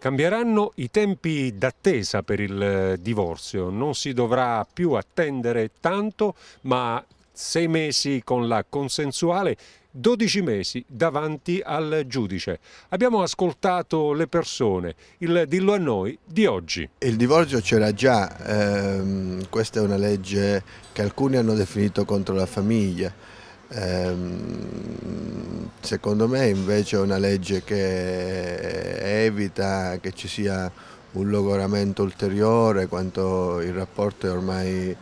Cambieranno i tempi d'attesa per il eh, divorzio, non si dovrà più attendere tanto, ma sei mesi con la consensuale 12 mesi davanti al giudice. Abbiamo ascoltato le persone, il dillo a noi di oggi. Il divorzio c'era già, ehm, questa è una legge che alcuni hanno definito contro la famiglia. Ehm, Secondo me invece è una legge che evita che ci sia un logoramento ulteriore quanto il rapporto è ormai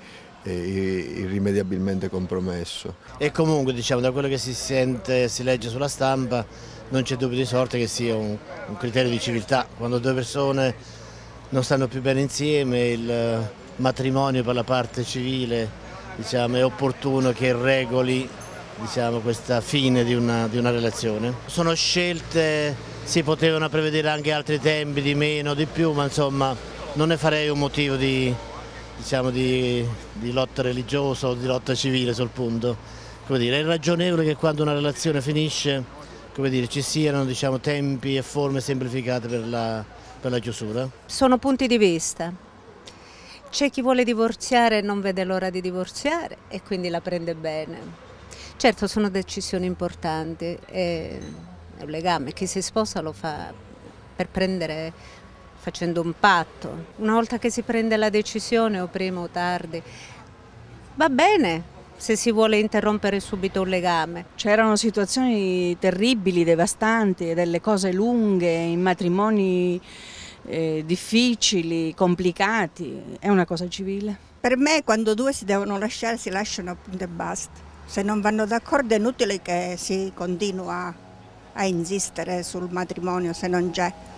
eh, irrimediabilmente compromesso. E comunque diciamo da quello che si sente, e si legge sulla stampa, non c'è dubbio di sorte che sia un, un, criterio di civiltà. Quando due persone non stanno più bene insieme, il matrimonio per la parte civile diciamo, è opportuno che regoli diciamo, questa fine di una, di una relazione. Sono scelte, si potevano prevedere anche altri tempi, di meno, di più, ma insomma non ne farei un motivo di, diciamo, di, di lotta religiosa o di lotta civile sul punto. Come dire, è ragionevole che quando una relazione finisce come dire, ci siano diciamo, tempi e forme semplificate per la, per la chiusura? Sono punti di vista. C'è chi vuole divorziare e non vede l'ora di divorziare e quindi la prende bene. Certo sono decisioni importanti, è un legame, chi si sposa lo fa per prendere facendo un patto. Una volta che si prende la decisione o prima o tardi, va bene se si vuole interrompere subito un legame. C'erano situazioni terribili, devastanti, delle cose lunghe, in matrimoni eh, difficili, complicati. È una cosa civile. Per me quando due si devono lasciare si lasciano appunto e basta se non vanno d'accordo è inutile che si continua a insistere sul matrimonio se non c'è.